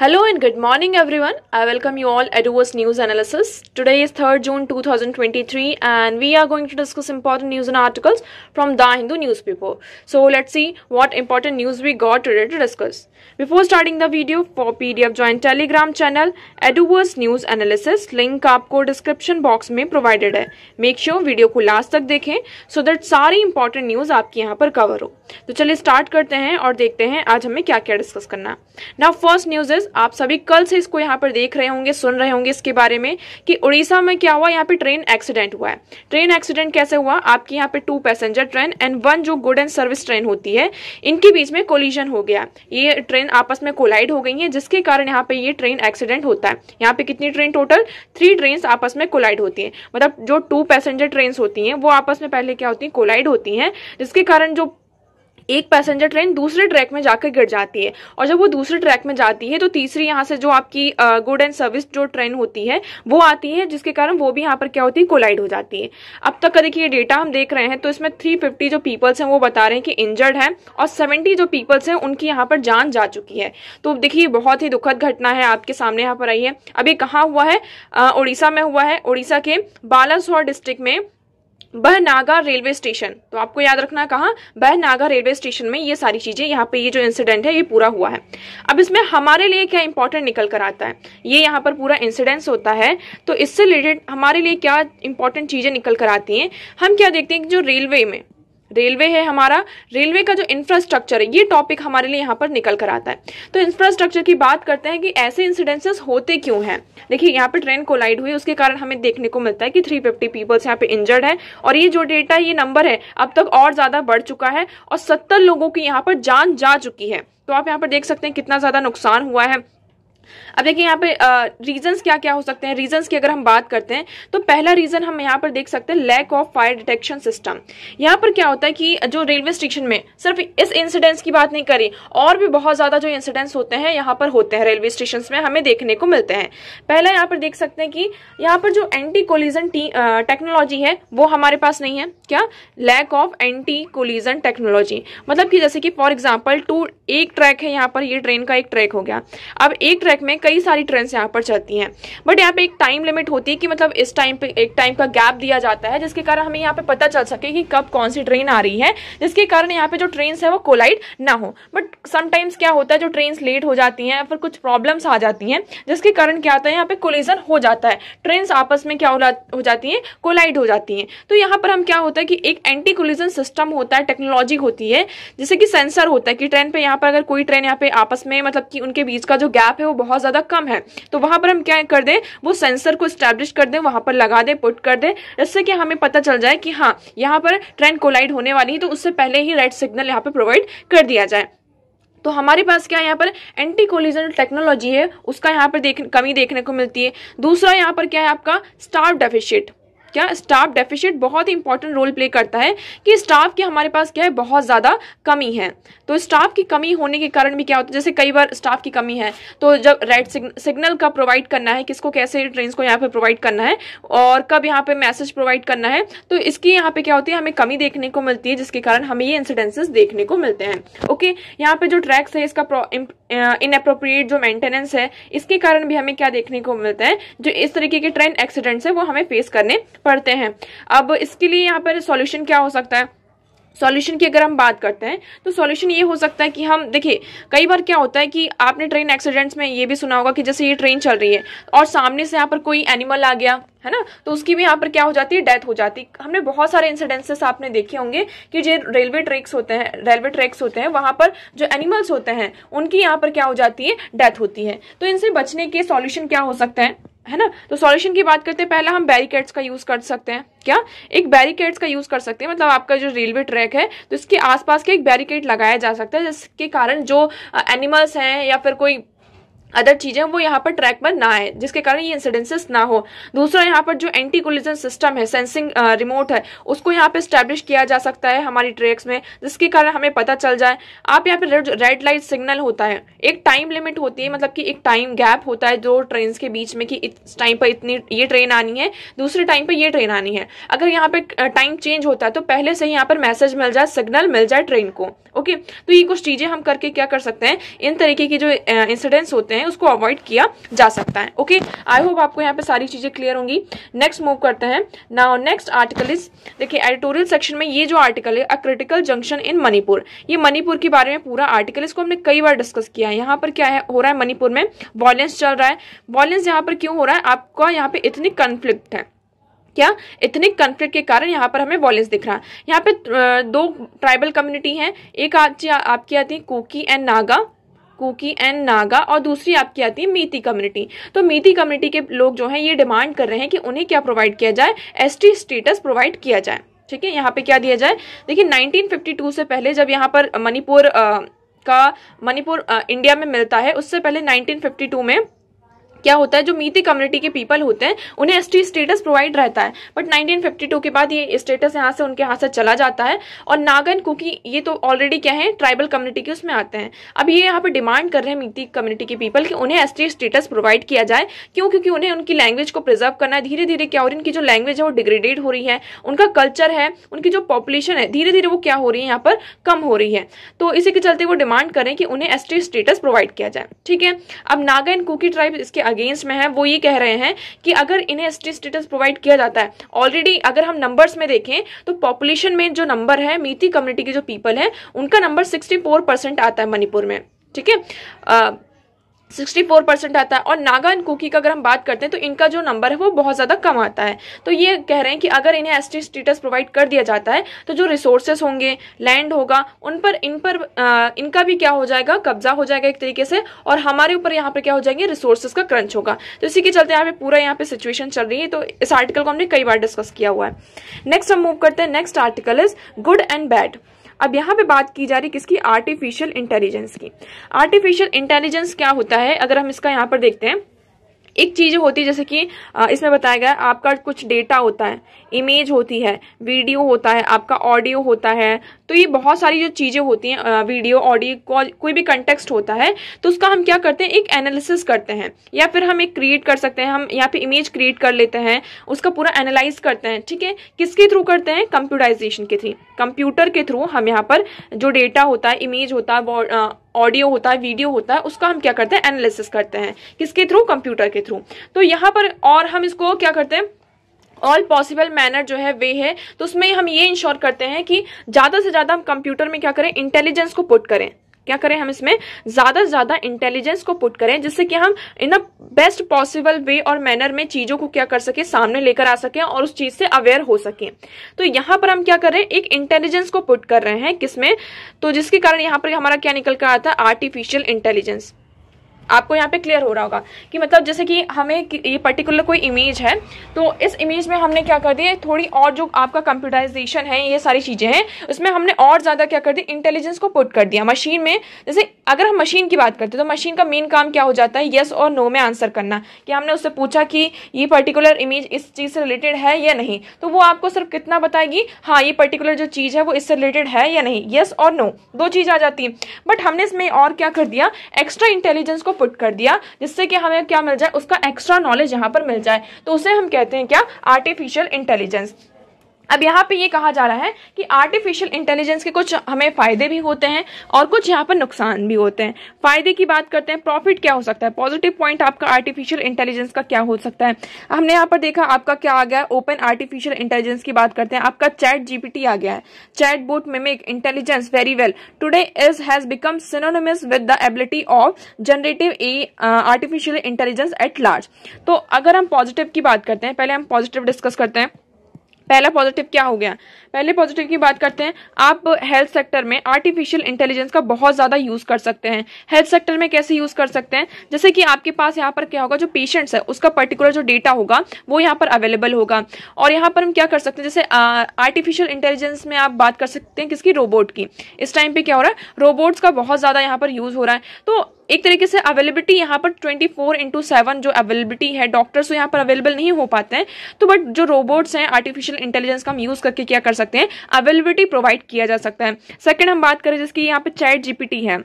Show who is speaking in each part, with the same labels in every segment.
Speaker 1: Hello and good morning everyone. I welcome you all at Uver's News Analysis. Today is 3rd June 2023 and we are going to discuss important news and articles from the Hindu newspaper. So let's see what important news we got today to discuss. Before starting the video, for PDF join Telegram channel Eduverse News Analysis. link आपको description box में provided है make sure sure video को last तक देखें so so that सारी important news आपके यहाँ पर cover हो तो चलिए स्टार्ट करते हैं और देखते हैं आज हमें क्या क्या डिस्कस करना ना फर्स्ट न्यूज इज व्यूअर्स आप सभी कल से इसको यहाँ पर देख रहे होंगे सुन रहे होंगे इसके बारे में कि उड़ीसा में क्या हुआ यहाँ पे ट्रेन एक्सीडेंट हुआ है ट्रेन एक्सीडेंट कैसे हुआ आपके यहाँ पे two passenger train and one जो गुड एंड सर्विस ट्रेन होती है इनके बीच में कोलिजन हो गया ये ट्रेन आपस में कोलाइड हो गई है जिसके कारण यहाँ पे ये ट्रेन एक्सीडेंट होता है यहाँ पे कितनी ट्रेन टोटल थ्री ट्रेन आपस में कोलाइड होती है मतलब जो टू पैसेंजर ट्रेन होती है वो आपस में पहले क्या होती है कोलाइड होती है जिसके कारण जो एक पैसेंजर ट्रेन दूसरे ट्रैक में जाकर गिर जाती है और जब वो दूसरे ट्रैक में जाती है तो तीसरी यहाँ से जो आपकी गुड एंड सर्विस जो ट्रेन होती है वो आती है जिसके कारण वो भी यहाँ पर क्या होती है कोलाइड हो जाती है अब तक का देखिए डेटा हम देख रहे हैं तो इसमें थ्री जो पीपल्स हैं वो बता रहे हैं कि इंजर्ड है और सेवेंटी जो पीपल्स हैं उनकी यहाँ पर जान जा चुकी है तो देखिए बहुत ही दुखद घटना है आपके सामने यहाँ पर आई है अभी कहाँ हुआ है उड़ीसा में हुआ है उड़ीसा के बालासोर डिस्ट्रिक्ट में बहनागा रेलवे स्टेशन तो आपको याद रखना कहा बहनागा रेलवे स्टेशन में ये सारी चीजें यहाँ पे ये जो इंसिडेंट है ये पूरा हुआ है अब इसमें हमारे लिए क्या इंपॉर्टेंट निकल कर आता है ये यहाँ पर पूरा इंसिडेंस होता है तो इससे रिलेटेड हमारे लिए क्या इंपॉर्टेंट चीजें निकल कर आती हैं हम क्या देखते हैं कि जो रेलवे में रेलवे है हमारा रेलवे का जो इंफ्रास्ट्रक्चर है ये टॉपिक हमारे लिए यहाँ पर निकल कर आता है तो इंफ्रास्ट्रक्चर की बात करते हैं कि ऐसे इंसिडेंसेस होते क्यों हैं देखिए यहाँ पे ट्रेन कोलाइड हुई उसके कारण हमें देखने को मिलता है कि 350 पीपल्स यहाँ पे इंजर्ड है और ये जो डेटा ये नंबर है अब तक और ज्यादा बढ़ चुका है और सत्तर लोगों की यहाँ पर जान जा चुकी है तो आप यहाँ पर देख सकते हैं कितना ज्यादा नुकसान हुआ है अब देखिए यहाँ पे रीजंस क्या क्या हो सकते हैं रीजंस की अगर हम बात करते हैं तो पहला रीजन हम यहाँ पर देख सकते हैं lack of fire detection system यहाँ पर क्या होता है कि जो रेलवे स्टेशन में सिर्फ इस इंसिडेंट्स की बात नहीं करी और भी बहुत ज्यादा जो इंसिडेंट्स होते हैं यहाँ पर होते हैं रेलवे स्टेशन में हमें देखने को मिलते हैं पहला यहाँ पर देख सकते हैं कि यहाँ पर जो एंटी कोलिजन टेक्नोलॉजी है वो हमारे पास नहीं है क्या lack of anti collision technology मतलब कि जैसे कि फॉर एग्जाम्पल टू एक ट्रैक है यहाँ पर ये ट्रेन का एक ट्रैक हो गया अब एक ट्रैक में कई सारी ट्रेंड्स यहाँ पर चलती हैं बट यहाँ पे एक टाइम लिमिट होती है कि मतलब इस टाइम पे एक टाइम का गैप दिया जाता है जिसके कारण हमें यहाँ पे पता चल सके कि कब कौन सी ट्रेन आ रही है जिसके कारण यहाँ पे जो ट्रेन है वो कोलाइड ना हो बट समटाइम्स क्या होता है जो ट्रेन लेट हो जाती हैं या फिर कुछ प्रॉब्लम्स आ जाती हैं जिसके कारण क्या होता है यहाँ पे कोलिजन हो जाता है ट्रेन आपस में क्या हो जाती हैं कोलाइड हो जाती हैं तो यहाँ पर हम क्या होता है कि एक एंटी कोलिजन सिस्टम होता है टेक्नोलॉजी होती है जैसे कि सेंसर होता है कि ट्रेन पे यहाँ पर अगर कोई ट्रेन यहाँ पे आपस में मतलब कि उनके बीच का जो गैप है वो बहुत ज़्यादा ज़्यादा कम है तो वहाँ पर हम क्या कर दें वो सेंसर को स्टैब्लिश कर दें वहाँ पर लगा दें पुट कर दें जिससे कि हमें पता चल जाए कि हाँ यहाँ पर ट्रेन कोलाइड होने वाली है तो उससे पहले ही रेड सिग्नल यहाँ पर प्रोवाइड कर दिया जाए तो हमारे पास क्या यहाँ पर एंटी कोलिजन टेक्नोलॉजी है उसका यहाँ पर देख कमी देखने को मिलती है दूसरा यहाँ पर क्या है आपका स्टाफ डेफिशिट क्या स्टाफ डेफिशिट बहुत ही इंपॉर्टेंट रोल प्ले करता है कि स्टाफ की हमारे पास क्या है बहुत ज़्यादा कमी है तो स्टाफ की कमी होने के कारण भी क्या होता है जैसे कई बार स्टाफ की कमी है तो जब रेड सिग्नल का प्रोवाइड करना है किसको कैसे ट्रेन को यहाँ पर प्रोवाइड करना है और कब यहाँ पर मैसेज प्रोवाइड करना है तो इसकी यहाँ पर क्या होती है हमें कमी देखने को मिलती है जिसके कारण हमें ये इंसिडेंसेस देखने को मिलते हैं ओके यहाँ पर जो ट्रैक्स है इसका इनअप्रोप्रिएट जो मेंटेनेंस है इसके कारण भी हमें क्या देखने को मिलता है जो इस तरीके के ट्रेन एक्सीडेंट्स है वो हमें फेस करने पढ़ते हैं अब इसके लिए यहाँ पर सॉल्यूशन क्या हो सकता है सॉल्यूशन की अगर हम बात करते हैं तो सॉल्यूशन ये हो सकता है कि हम देखिए कई बार क्या होता है कि आपने ट्रेन एक्सीडेंट्स में ये भी सुना होगा कि जैसे ये ट्रेन चल रही है और सामने से यहाँ पर कोई एनिमल आ गया है ना तो उसकी भी यहाँ पर क्या हो जाती है डेथ हो जाती है हमने बहुत सारे इंसिडेंसेस आपने देखे होंगे कि जो रेलवे ट्रैक्स होते हैं रेलवे ट्रैक्स होते हैं वहां पर जो एनिमल्स होते हैं उनकी यहाँ पर क्या हो जाती है डेथ होती है तो इनसे बचने के सॉल्यूशन क्या हो सकते हैं है ना तो सॉल्यूशन की बात करते हैं पहला हम बैरिकेड्स का यूज़ कर सकते हैं क्या एक बैरिकेड्स का यूज़ कर सकते हैं मतलब आपका जो रेलवे ट्रैक है तो इसके आसपास के एक बैरिकेड लगाया जा सकता है जिसके कारण जो एनिमल्स हैं या फिर कोई अदर चीज़ें वो यहाँ पर ट्रैक पर ना आए जिसके कारण ये इंसिडेंसेस ना हो दूसरा यहाँ पर जो एंटी कोलिजन सिस्टम है सेंसिंग रिमोट है उसको यहाँ पर स्टैब्लिश किया जा सकता है हमारी ट्रैक्स में जिसके कारण हमें पता चल जाए आप यहाँ पर रेड लाइट सिग्नल होता है एक टाइम लिमिट होती है मतलब कि एक टाइम गैप होता है दो ट्रेन के बीच में कि इस टाइम पर इतनी ये ट्रेन आनी है दूसरे टाइम पर ये ट्रेन आनी है अगर यहाँ पर टाइम चेंज होता है तो पहले से ही यहाँ पर मैसेज मिल जाए सिग्नल मिल जाए ट्रेन को ओके तो ये कुछ चीज़ें हम करके क्या कर सकते हैं इन तरीके की जो इंसिडेंट्स होते हैं हैं उसको अवॉइड किया जा सकता है ओके आई होप आपको यहाँ पे सारी चीजें क्लियर होंगी नेक्स्ट मूव करते हैं नाउ नेक्स्ट आर्टिकल इज देखिए एडिटोरियल सेक्शन में ये जो आर्टिकल है a critical junction in Manipur ये मणिपुर के बारे में पूरा आर्टिकल इसको हमने कई बार डिस्कस किया है यहाँ पर क्या है हो रहा है मणिपुर में वॉयलेंस चल रहा है वॉयलेंस यहाँ पर क्यों हो रहा है आपका यहाँ पे इतनी कन्फ्लिक्ट है क्या इथनिक कन्फ्लिक्ट के कारण यहाँ पर हमें वॉयलेंस दिख रहा है यहाँ पे दो ट्राइबल कम्युनिटी हैं एक आज आपकी आती है कोकी एंड नागा कुकी एंड नागा और दूसरी आपकी आती है मीती कम्युनिटी तो मीती कम्युनिटी के लोग जो हैं ये डिमांड कर रहे हैं कि उन्हें क्या प्रोवाइड किया जाए एस स्टेटस प्रोवाइड किया जाए ठीक है यहाँ पे क्या दिया जाए देखिए 1952 से पहले जब यहाँ पर मणिपुर का मणिपुर इंडिया में मिलता है उससे पहले नाइनटीन में क्या होता है जो मीती कम्युनिटी के पीपल होते हैं उन्हें एस स्टेटस प्रोवाइड रहता है बट नाइनटीन के बाद ये स्टेटस यहाँ से उनके यहाँ से चला जाता है और नागन क्योंकि ये तो ऑलरेडी क्या है ट्राइबल कम्युनिटी के उसमें आते हैं अब ये यहाँ पर डिमांड कर रहे हैं मीती कम्युनिटी के पीपल कि उन्हें एस स्टेटस प्रोवाइड किया जाए क्यों क्योंकि उन्हें उनकी लैंग्वेज को प्रिजर्व करना है धीरे धीरे क्या और इनकी जो लैंग्वेज है वो डिग्रेडेड हो रही है उनका कल्चर है उनकी जो पॉपुलेशन है धीरे धीरे वो क्या हो रही है यहाँ पर कम हो रही है तो इसी के चलते वो डिमांड करें कि उन्हें एस स्टेटस प्रोवाइड किया जाए ठीक है अब नागा एंड कुकी ट्राइब इसके अगेंस्ट में है वो ये कह रहे हैं कि अगर इन्हें एस स्टेटस प्रोवाइड किया जाता है ऑलरेडी अगर हम नंबर्स में देखें तो पॉपुलेशन में जो नंबर है मीति कम्युनिटी के जो पीपल हैं उनका नंबर सिक्सटी आता है मणिपुर में ठीक है 64 परसेंट आता है और नागा एंड कुकी का अगर हम बात करते हैं तो इनका जो नंबर है वो बहुत ज़्यादा कम आता है तो ये कह रहे हैं कि अगर इन्हें एस स्टेटस प्रोवाइड कर दिया जाता है तो जो रिसोर्सेस होंगे लैंड होगा उन पर इन पर आ, इनका भी क्या हो जाएगा कब्जा हो जाएगा एक तरीके से और हमारे ऊपर यहाँ पर क्या हो जाएंगे रिसोर्सेज का क्रंच होगा तो इसी के चलते यहाँ पे पूरा यहाँ पे सिचुएशन चल रही है तो इस आर्टिकल को हमने कई बार डिस्कस किया हुआ है नेक्स्ट हम मूव करते हैं next article is good and bad अब यहाँ पे बात की जा रही किसकी आर्टिफिशियल इंटेलिजेंस की आर्टिफिशियल इंटेलिजेंस क्या होता है अगर हम इसका यहाँ पर देखते हैं एक चीज होती है जैसे कि इसमें बताया गया आपका कुछ डेटा होता है इमेज होती है वीडियो होता है आपका ऑडियो होता है तो ये बहुत सारी जो चीज़ें होती हैं वीडियो ऑडियो कोई भी कंटेक्सट होता है तो उसका हम क्या करते हैं एक एनालिसिस करते हैं या फिर हम एक क्रिएट कर सकते हैं हम यहाँ फिर इमेज क्रिएट कर लेते हैं उसका पूरा एनालाइज करते हैं ठीक है किसके थ्रू करते हैं कंप्यूटराइजेशन के थ्रू कंप्यूटर के थ्रू हम यहाँ पर जो डेटा होता है इमेज होता है ऑडियो होता है वीडियो होता है उसका हम क्या करते हैं एनालिसिस करते हैं किसके थ्रू कंप्यूटर के थ्रू तो यहाँ पर और हम इसको क्या करते हैं ऑल पॉसिबल मैनर जो है वे है तो उसमें हम ये इंश्योर करते हैं कि ज़्यादा से ज़्यादा हम कंप्यूटर में क्या करें इंटेलिजेंस को पुट करें क्या करें हम इसमें ज्यादा से ज्यादा इंटेलिजेंस को पुट करें जिससे कि हम इन अ बेस्ट पॉसिबल वे और मैनर में चीजों को क्या कर सके सामने लेकर आ सके और उस चीज से अवेयर हो सके तो यहां पर हम क्या कर रहे हैं एक इंटेलिजेंस को पुट कर रहे हैं किसमें तो जिसके कारण यहाँ पर हमारा क्या निकल कर आता है आर्टिफिशियल इंटेलिजेंस आपको यहाँ पे क्लियर हो रहा होगा कि मतलब जैसे कि हमें ये पर्टिकुलर कोई इमेज है तो इस इमेज में हमने क्या कर दिया थोड़ी और जो आपका कंप्यूटराइजेशन है ये सारी चीज़ें हैं उसमें हमने और ज़्यादा क्या कर दिया इंटेलिजेंस को पुट कर दिया मशीन में जैसे अगर हम मशीन की बात करते हैं तो मशीन का मेन काम क्या हो जाता है येस और नो में आंसर करना कि हमने उससे पूछा कि ये पर्टिकुलर इमेज इस चीज़ से रिलेटेड है या नहीं तो वो आपको सिर्फ कितना बताएगी हाँ ये पर्टिकुलर जो चीज़ है वो इससे रिलेटेड है या नहीं येस और नो दो चीज़ आ जाती है बट हमने इसमें और क्या कर दिया एक्स्ट्रा इंटेलिजेंस को पुट कर दिया जिससे कि हमें क्या मिल जाए उसका एक्स्ट्रा नॉलेज यहाँ पर मिल जाए तो उसे हम कहते हैं क्या आर्टिफिशियल इंटेलिजेंस अब यहाँ पे ये कहा जा रहा है कि आर्टिफिशियल इंटेलिजेंस के कुछ हमें फायदे भी होते हैं और कुछ यहाँ पर नुकसान भी होते हैं फायदे की बात करते हैं प्रॉफिट क्या हो सकता है पॉजिटिव पॉइंट आपका आर्टिफिशियल इंटेलिजेंस का क्या हो सकता है हमने यहाँ पर देखा आपका क्या आ गया ओपन आर्टिफिशियल इंटेलिजेंस की बात करते हैं आपका चैट जीपीटी आ गया है chat bot mimic intelligence very well today is has become synonymous with the ability of generative a artificial intelligence at large तो अगर हम पॉजिटिव की बात करते हैं पहले हम पॉजिटिव डिस्कस करते हैं पहला पॉजिटिव क्या हो गया पहले पॉजिटिव की बात करते हैं आप हेल्थ सेक्टर में आर्टिफिशियल इंटेलिजेंस का बहुत ज़्यादा यूज़ कर सकते हैं हेल्थ सेक्टर में कैसे यूज़ कर सकते हैं जैसे कि आपके पास यहाँ पर क्या होगा जो पेशेंट्स है उसका पर्टिकुलर जो डेटा होगा वो यहाँ पर अवेलेबल होगा और यहाँ पर हम क्या कर सकते हैं जैसे आर्टिफिशियल इंटेलिजेंस में आप बात कर सकते हैं किसकी रोबोट की इस टाइम पर क्या हो रहा है रोबोट्स का बहुत ज़्यादा यहाँ पर यूज़ हो रहा है तो एक तरीके से अवेलेबिलिटी यहाँ पर 24 फोर इंटू सेवन जो अवेलेबिलिटी है डॉक्टर्स तो यहाँ पर अवेलेबल नहीं हो पाते हैं तो बट जो रोबोट्स हैं आर्टिफिशियल इंटेलिजेंस का हम यूज़ करके क्या कर सकते हैं अवेलेबिलिटी प्रोवाइड किया जा सकता है सेकेंड हम बात करें जिसकी यहाँ पर चैट जीपीटी है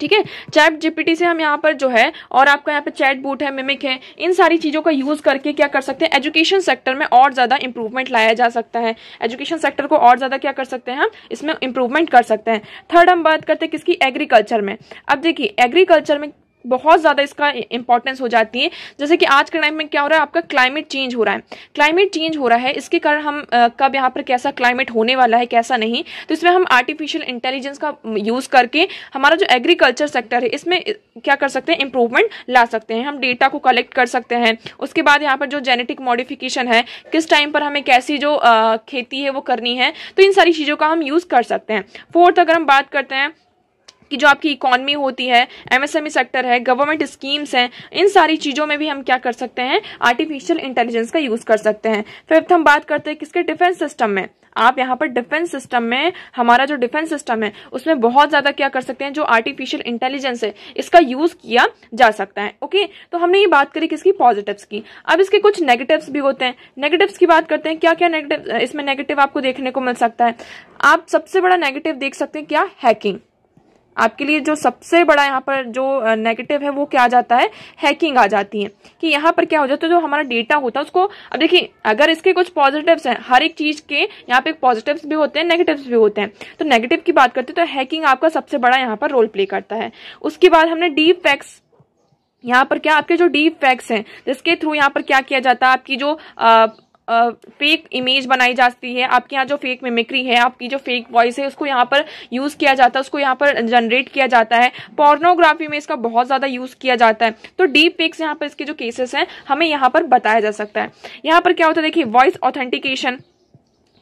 Speaker 1: ठीक है चैट जीपीटी से हम यहाँ पर जो है और आपका यहाँ पे चैट बूट है मिमिक है इन सारी चीज़ों का यूज़ करके क्या कर सकते हैं एजुकेशन सेक्टर में और ज़्यादा इंप्रूवमेंट लाया जा सकता है एजुकेशन सेक्टर को और ज़्यादा क्या कर सकते हैं हम इसमें इंप्रूवमेंट कर सकते हैं थर्ड हम बात करते हैं किसकी एग्रीकल्चर में अब देखिए एग्रीकल्चर में बहुत ज़्यादा इसका इंपॉर्टेंस हो जाती है जैसे कि आज के टाइम में क्या हो रहा है आपका क्लाइमेट चेंज हो रहा है क्लाइमेट चेंज हो रहा है इसके कारण हम कब यहाँ पर कैसा क्लाइमेट होने वाला है कैसा नहीं तो इसमें हम आर्टिफिशियल इंटेलिजेंस का यूज़ करके हमारा जो एग्रीकल्चर सेक्टर है इसमें क्या कर सकते हैं इंप्रूवमेंट ला सकते हैं हम डेटा को कलेक्ट कर सकते हैं उसके बाद यहाँ पर जो जेनेटिक मॉडिफिकेशन है किस टाइम पर हमें कैसी जो खेती है वो करनी है तो इन सारी चीज़ों का हम यूज़ कर सकते हैं फोर्थ अगर हम बात करते हैं कि जो आपकी इकोनमी होती है एमएसएमई सेक्टर e है गवर्नमेंट स्कीम्स हैं इन सारी चीज़ों में भी हम क्या कर सकते हैं आर्टिफिशियल इंटेलिजेंस का यूज़ कर सकते हैं फिफ्थ हम बात करते हैं किसके डिफेंस सिस्टम में आप यहाँ पर डिफेंस सिस्टम में हमारा जो डिफेंस सिस्टम है उसमें बहुत ज्यादा क्या कर सकते हैं जो आर्टिफिशियल इंटेलिजेंस है इसका यूज किया जा सकता है ओके तो हमने ये बात करी किसकी पॉजिटिव्स की अब इसके कुछ नेगेटिव्स भी होते हैं नेगेटिव्स की बात करते हैं क्या क्या नेगेटिव इसमें नेगेटिव आपको देखने को मिल सकता है आप सबसे बड़ा नेगेटिव देख सकते हैं क्या हैकिंग आपके लिए जो सबसे बड़ा यहाँ पर जो नेगेटिव है वो क्या आ जाता है हैकिंग आ जाती है कि यहाँ पर क्या हो जाता है जो हमारा डेटा होता है उसको अब देखिए अगर इसके कुछ पॉजिटिव्स हैं हर एक चीज के यहाँ पे पॉजिटिव्स भी होते हैं नेगेटिव्स भी होते हैं तो नेगेटिव की बात करते हैं तो हैकिंग आपका सबसे बड़ा यहाँ पर रोल प्ले करता है उसके बाद हमने डीप फैक्स यहाँ पर क्या आपके जो डीप फैक्स हैं जिसके थ्रू यहाँ पर क्या किया जाता है आपकी जो आ, फेक इमेज बनाई जाती है आपके यहाँ जो फेक मिमिक्री है आपकी जो फेक वॉइस है उसको यहाँ पर यूज़ किया जाता है उसको यहाँ पर जनरेट किया जाता है पॉर्नोग्राफी में इसका बहुत ज़्यादा यूज़ किया जाता है तो डीप फेक्स यहाँ पर इसके जो केसेस हैं हमें यहाँ पर बताया जा सकता है यहाँ पर क्या होता है देखिए वॉइस ऑथेंटिकेशन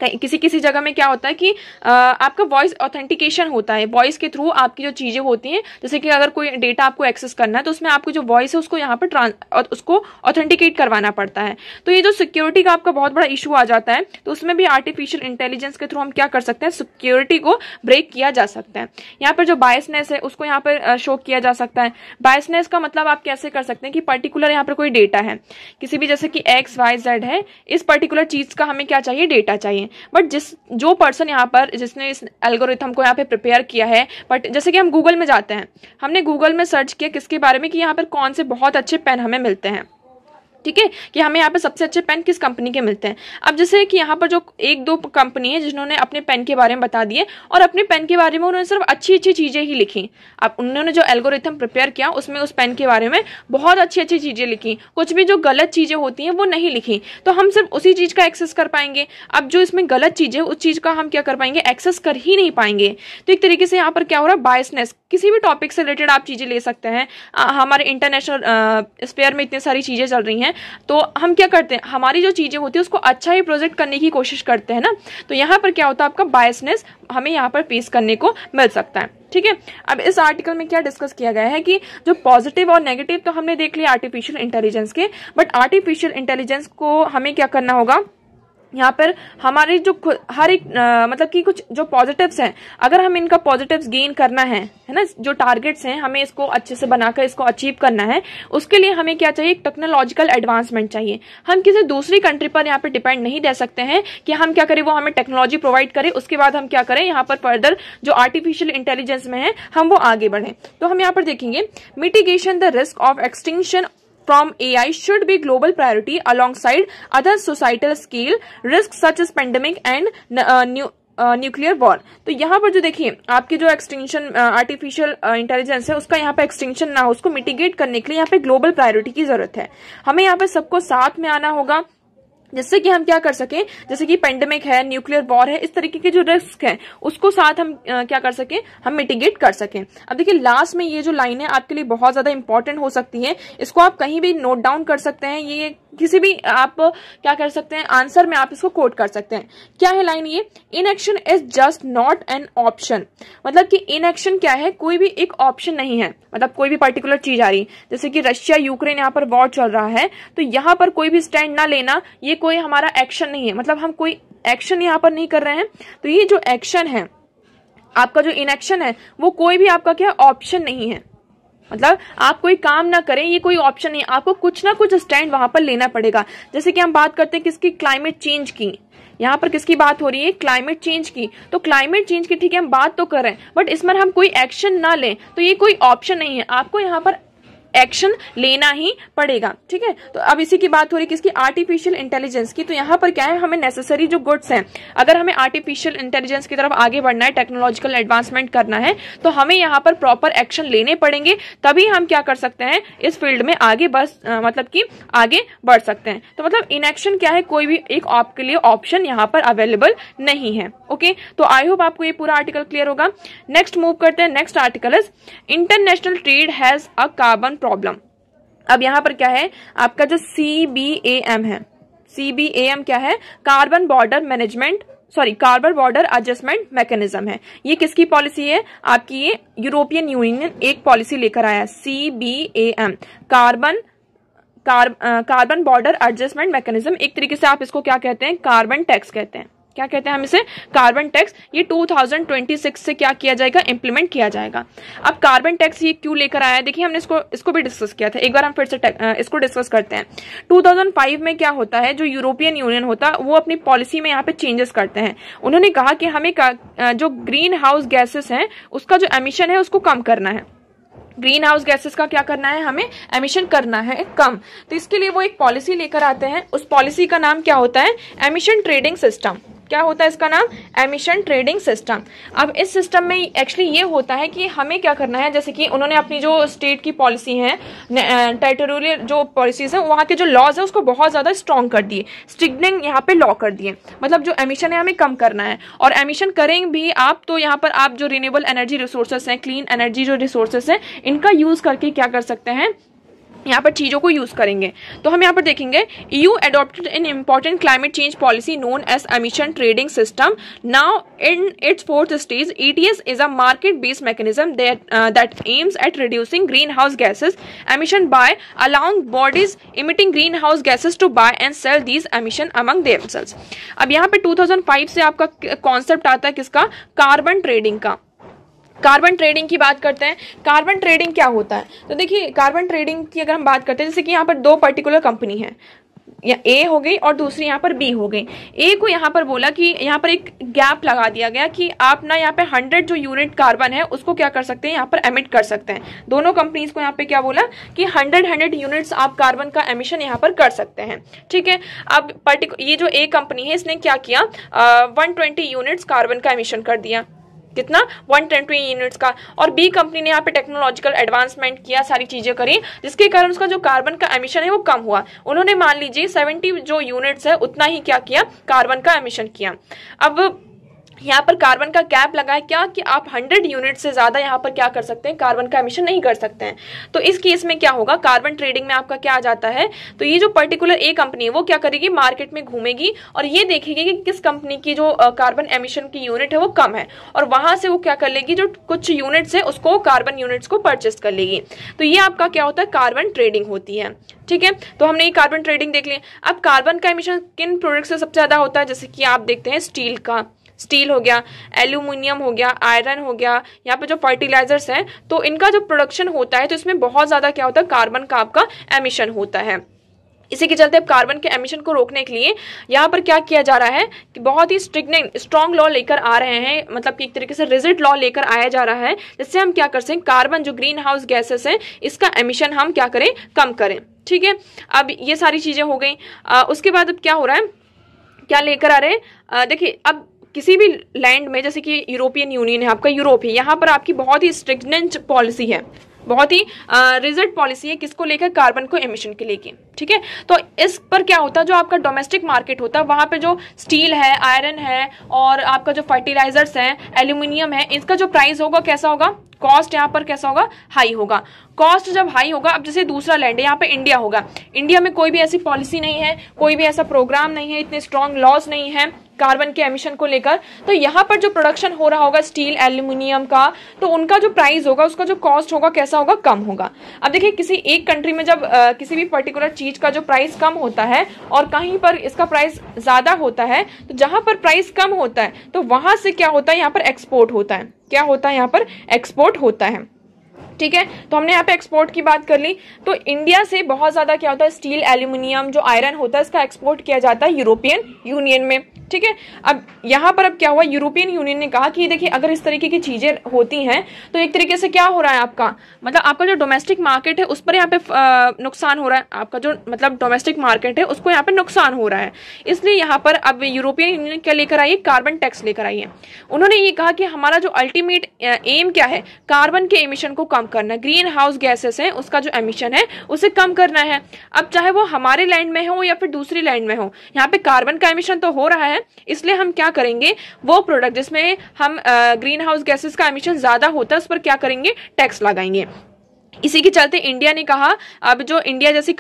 Speaker 1: किसी किसी जगह में क्या होता है कि आ, आपका वॉइस ऑथेंटिकेशन होता है वॉइस के थ्रू आपकी जो चीज़ें होती हैं जैसे कि अगर कोई डेटा आपको एक्सेस करना है तो उसमें आपको जो वॉइस है उसको यहाँ पर ट्रांस उसको ऑथेंटिकेट करवाना पड़ता है तो ये जो सिक्योरिटी का आपका बहुत बड़ा इशू आ जाता है तो उसमें भी आर्टिफिशियल इंटेलिजेंस के थ्रू हम क्या कर सकते हैं सिक्योरिटी को ब्रेक किया जा सकता है यहाँ पर जो बायसनेस है उसको यहाँ पर शो किया जा सकता है बायसनेस का मतलब आप कैसे कर सकते हैं कि पर्टिकुलर यहाँ पर कोई डेटा है किसी भी जैसे कि एक्स वाई जेड है इस पर्टिकुलर चीज़ का हमें क्या चाहिए डेटा चाहिए हैं बट जिस जो पर्सन यहाँ पर जिसने इस एल्गोरिथम को यहाँ पे प्रिपेयर किया है बट जैसे कि हम गूगल में जाते हैं हमने गूगल में सर्च किया किसके बारे में कि यहाँ पर कौन से बहुत अच्छे पेन हमें मिलते हैं ठीक है कि हमें यहाँ पे सबसे अच्छे पेन किस कंपनी के मिलते हैं अब जैसे कि यहाँ पर जो एक दो कंपनी है जिन्होंने अपने पेन के बारे में बता दिए और अपने पेन के बारे में उन्होंने सिर्फ अच्छी अच्छी चीज़ें ही लिखी अब उन्होंने जो एल्गोरिथम प्रिपेयर किया उसमें उस पेन के बारे में बहुत अच्छी अच्छी चीज़ें लिखी कुछ भी जो गलत चीज़ें होती हैं वो नहीं लिखी तो हम सिर्फ उसी चीज़ का एक्सेस कर पाएंगे अब जो इसमें गलत चीजें उस चीज़ का हम क्या कर पाएंगे एक्सेस कर ही नहीं पाएंगे तो एक तरीके से यहाँ पर क्या हो रहा है बायसनेस किसी भी टॉपिक से रिलेटेड आप चीज़ें ले सकते हैं हमारे इंटरनेशनल स्पेयर में इतनी सारी चीज़ें चल रही हैं तो हम क्या करते हैं हमारी जो चीज़ें होती है उसको अच्छा ही प्रोजेक्ट करने की कोशिश करते हैं ना तो यहाँ पर क्या होता है आपका बायसनेस हमें यहाँ पर फेस करने को मिल सकता है ठीक है अब इस आर्टिकल में क्या डिस्कस किया गया है कि जो पॉजिटिव और नेगेटिव तो हमने देख लिया आर्टिफिशियल इंटेलिजेंस के बट आर्टिफिशियल इंटेलिजेंस को हमें क्या करना होगा यहाँ पर हमारी जो हर एक आ, मतलब कि कुछ जो पॉजिटिव्स हैं अगर हम इनका पॉजिटिव्स गेन करना है है ना जो टारगेट्स हैं हमें इसको अच्छे से बनाकर इसको अचीव करना है उसके लिए हमें क्या चाहिए टेक्नोलॉजिकल एडवांसमेंट चाहिए हम किसी दूसरी कंट्री पर यहाँ पर डिपेंड नहीं दे सकते हैं कि हम क्या करें वो हमें टेक्नोलॉजी प्रोवाइड करें उसके बाद हम क्या करें यहाँ पर फर्दर जो आर्टिफिशियल इंटेलिजेंस में है हम वो आगे बढ़े तो हम यहाँ पर देखेंगे mitigation the risk of extinction from AI should be global priority alongside other societal scale risks such as pandemic and uh, new nuclear uh, war तो यहाँ पर जो देखिए आपके जो एक्सटेंशन आर्टिफिशियल इंटेलिजेंस है उसका यहाँ पर एक्सटेंशन ना हो उसको मिटिगेट करने के लिए यहाँ पे ग्लोबल प्रायोरिटी की जरूरत है हमें यहाँ पे सबको साथ में आना होगा जिससे कि हम क्या कर सकें जैसे कि पेंडेमिक है न्यूक्लियर वॉर है इस तरीके के जो रिस्क है उसको साथ हम आ, क्या कर सकें हम मिटिगेट कर सकें अब देखिए लास्ट में ये जो लाइन है आपके लिए बहुत ज़्यादा इंपॉर्टेंट हो सकती है इसको आप कहीं भी नोट डाउन कर सकते हैं ये किसी भी आप क्या कर सकते हैं आंसर में आप इसको कोट कर सकते हैं क्या है लाइन ये inaction is just not an option मतलब कि इनएक्शन क्या है कोई भी एक ऑप्शन नहीं है मतलब कोई भी पर्टिकुलर चीज आ रही जैसे कि रशिया यूक्रेन यहाँ पर वॉर चल रहा है तो यहाँ पर कोई भी स्टैंड ना लेना ये कोई हमारा एक्शन नहीं है मतलब हम कोई एक्शन यहाँ पर नहीं कर रहे हैं तो ये जो एक्शन है आपका जो इनएक्शन है वो कोई भी आपका क्या ऑप्शन नहीं है मतलब आप कोई काम ना करें ये कोई ऑप्शन नहीं आपको कुछ ना कुछ स्टैंड वहां पर लेना पड़ेगा जैसे कि हम बात करते हैं किसकी क्लाइमेट चेंज की यहाँ पर किसकी बात हो रही है क्लाइमेट चेंज की तो क्लाइमेट चेंज की ठीक है हम बात तो कर रहे हैं बट इसमें हम कोई एक्शन ना लें तो ये कोई ऑप्शन नहीं है आपको यहाँ पर एक्शन लेना ही पड़ेगा ठीक है तो अब इसी की बात हो रही किसकी आर्टिफिशियल इंटेलिजेंस की तो यहाँ पर क्या है हमें नेसेसरी जो गुड्स हैं अगर हमें आर्टिफिशियल इंटेलिजेंस की तरफ आगे बढ़ना है टेक्नोलॉजिकल एडवांसमेंट करना है तो हमें यहाँ पर प्रॉपर एक्शन लेने पड़ेंगे तभी हम क्या कर सकते हैं इस फील्ड में आगे बस आ, मतलब कि आगे बढ़ सकते हैं तो मतलब इनएक्शन क्या है कोई भी एक आपके लिए ऑप्शन यहाँ पर अवेलेबल नहीं है ओके तो आई होप आपको ये पूरा आर्टिकल क्लियर होगा नेक्स्ट मूव करते हैं next article is international trade has a carbon problem अब यहां पर क्या है आपका जो सी बी ए एम है सी बी ए एम क्या है carbon border management sorry carbon border adjustment mechanism है ये किसकी पॉलिसी है आपकी ये यूरोपियन यूनियन एक पॉलिसी लेकर आया C B A M carbon carbon border adjustment mechanism एक तरीके से आप इसको क्या कहते हैं कार्बन टैक्स कहते हैं क्या कहते हैं हम इसे कार्बन टैक्स ये 2026 से क्या किया जाएगा इंप्लीमेंट किया जाएगा अब कार्बन टैक्स ये क्यों लेकर आया देखिए हमने इसको इसको भी डिस्कस किया था एक बार हम फिर से इसको डिस्कस करते हैं 2005 में क्या होता है जो यूरोपियन यूनियन होता है वो अपनी पॉलिसी में यहाँ पे चेंजेस करते हैं उन्होंने कहा कि हमें जो ग्रीन हाउस गैसेस है उसका जो एमिशन है उसको कम करना है ग्रीन हाउस गैसेस का क्या करना है हमें एमिशन करना है कम तो इसके लिए वो एक पॉलिसी लेकर आते हैं उस पॉलिसी का नाम क्या होता है एमिशन ट्रेडिंग सिस्टम क्या होता है इसका नाम एमिशन ट्रेडिंग सिस्टम अब इस सिस्टम में एक्चुअली ये होता है कि हमें क्या करना है जैसे कि उन्होंने अपनी जो स्टेट की पॉलिसी है टेरिटोरियल जो पॉलिसीज हैं वहाँ के जो लॉज है उसको बहुत ज़्यादा स्ट्रॉन्ग कर दिए स्ट्रिग्निंग यहाँ पे लॉ कर दिए मतलब जो एमिशन है हमें कम करना है और एमिशन करेंगे भी आप तो यहाँ पर आप जो रिन्यूएबल एनर्जी रिसोर्सेस हैं क्लीन एनर्जी जो रिसोर्सेस हैं इनका यूज़ करके क्या कर सकते हैं यहाँ पर चीज़ों को यूज़ करेंगे तो हम यहाँ पर देखेंगे EU adopted in important climate change policy known as emission trading system now in its fourth stage E T S is a market based mechanism that aims at reducing green house gases emission by allowing bodies emitting green house gases to buy and sell these emission among themselves अब यहाँ पर 2005 से आपका concept आता है किसका carbon trading का carbon trading की बात करते हैं कार्बन ट्रेडिंग क्या होता है तो देखिए कार्बन ट्रेडिंग की अगर हम बात करते हैं जैसे कि यहाँ पर दो पर्टिकुलर कंपनी है या ए हो गई और दूसरी यहाँ पर बी हो गई ए को यहाँ पर बोला कि यहाँ पर एक गैप लगा दिया गया कि आप ना यहाँ पे हंड्रेड जो यूनिट कार्बन है उसको क्या कर सकते हैं यहाँ पर एमिट कर सकते हैं दोनों कंपनीज को यहाँ पे क्या बोला कि हंड्रेड हंड्रेड यूनिट्स आप कार्बन का एमिशन यहाँ पर कर सकते हैं ठीक है अब पर्टिकुलर ये जो ए कंपनी है इसने क्या किया वन ट्वेंटी यूनिट्स कार्बन का एमिशन कर दिया कितना 120 यूनिट्स का और बी कंपनी ने यहाँ पे टेक्नोलॉजिकल एडवांसमेंट किया सारी चीजें करी जिसके कारण उसका जो कार्बन का एमिशन है वो कम हुआ उन्होंने मान लीजिए 70 जो यूनिट्स है उतना ही क्या किया कार्बन का एमिशन किया अब यहाँ पर कार्बन का कैप लगा है क्या कि आप 100 यूनिट से ज़्यादा यहाँ पर क्या कर सकते हैं कार्बन का एमिशन नहीं कर सकते हैं तो इस केस में क्या होगा कार्बन ट्रेडिंग में आपका क्या आ जाता है तो ये जो पर्टिकुलर ए कंपनी है वो क्या करेगी मार्केट में घूमेगी और ये देखेगी कि किस कंपनी की जो कार्बन एमिशन की यूनिट है वो कम है और वहां से वो क्या कर लेगी जो कुछ यूनिट्स है उसको कार्बन यूनिट्स को परचेस कर लेगी तो ये आपका क्या होता है कार्बन ट्रेडिंग होती है ठीक है तो हमने ये कार्बन ट्रेडिंग देख ली अब कार्बन का एमिशन किन प्रोडक्ट से सबसे ज़्यादा होता है जैसे कि आप देखते हैं स्टील का स्टील हो गया एल्यूमिनियम हो गया आयरन हो गया यहाँ पे जो फर्टिलाइजर्स हैं तो इनका जो प्रोडक्शन होता है तो इसमें बहुत ज़्यादा क्या होता है कार्बन का आपका एमिशन होता है इसी के चलते अब कार्बन के एमिशन को रोकने के लिए यहाँ पर क्या किया जा रहा है कि बहुत ही स्ट्रिक्ट स्ट्रॉन्ग लॉ लेकर आ रहे हैं मतलब कि एक तरीके से रिजिट लॉ लेकर आया जा रहा है जिससे हम क्या कर सकें कार्बन जो ग्रीन हाउस गैसेस हैं इसका एमिशन हम क्या करें कम करें ठीक है अब ये सारी चीज़ें हो गई उसके बाद अब क्या हो रहा है क्या लेकर आ रहे हैं देखिए अब किसी भी लैंड में जैसे कि यूरोपियन यूनियन है आपका यूरोप है यहाँ पर आपकी बहुत ही स्ट्रिक्ट पॉलिसी है बहुत ही रिजल्ट पॉलिसी है किसको लेकर कार्बन को एमिशन के लेके ठीक है तो इस पर क्या होता है जो आपका डोमेस्टिक मार्केट होता है वहाँ पे जो स्टील है आयरन है और आपका जो फर्टिलाइजर्स हैं एल्यूमिनियम है इसका जो प्राइस होगा कैसा होगा कॉस्ट यहाँ पर कैसा होगा हाई होगा कॉस्ट जब हाई होगा अब जैसे दूसरा लैंड है यहाँ पर इंडिया होगा इंडिया में कोई भी ऐसी पॉलिसी नहीं है कोई भी ऐसा प्रोग्राम नहीं है इतने स्ट्रांग लॉज नहीं है कार्बन के एमिशन को लेकर तो यहाँ पर जो प्रोडक्शन हो रहा होगा स्टील एल्यूमिनियम का तो उनका जो प्राइस होगा उसका जो कॉस्ट होगा कैसा होगा कम होगा अब देखिए किसी एक कंट्री में जब आ, किसी भी पर्टिकुलर चीज का जो प्राइस कम होता है और कहीं पर इसका प्राइस ज्यादा होता है तो जहां पर प्राइस कम होता है तो वहां से क्या होता है यहाँ पर एक्सपोर्ट होता है क्या होता है यहाँ पर एक्सपोर्ट होता है ठीक है तो हमने यहाँ पे एक्सपोर्ट की बात कर ली तो इंडिया से बहुत ज़्यादा क्या होता है स्टील एल्यूमिनियम जो आयरन होता है इसका एक्सपोर्ट किया जाता है यूरोपियन यूनियन में ठीक है अब यहाँ पर अब क्या हुआ यूरोपियन यूनियन ने कहा कि देखिए अगर इस तरीके की चीज़ें होती हैं तो एक तरीके से क्या हो रहा है आपका मतलब आपका जो डोमेस्टिक मार्केट है उस पर यहाँ पे नुकसान हो रहा है आपका जो मतलब डोमेस्टिक मार्केट है उसको यहाँ पे नुकसान हो रहा है इसलिए यहाँ पर अब यूरोपियन यूनियन क्या लेकर आई है कार्बन टैक्स लेकर आई है उन्होंने ये कहा कि हमारा जो अल्टीमेट एम क्या है कार्बन के इमिशन को कम कम करना ग्रीन हाउस गैसेस हैं उसका जो एमिशन है उसे कम करना है अब चाहे वो हमारे लैंड में हो या फिर दूसरी लैंड में हो यहाँ पे कार्बन का एमिशन तो हो रहा है इसलिए हम क्या करेंगे वो प्रोडक्ट जिसमें हम ग्रीन हाउस गैसेस का एमिशन ज़्यादा होता है उस पर क्या करेंगे टैक्स लगाएंगे इसी के चलते इंडिया ने कहा अब जो इंडिया जैसी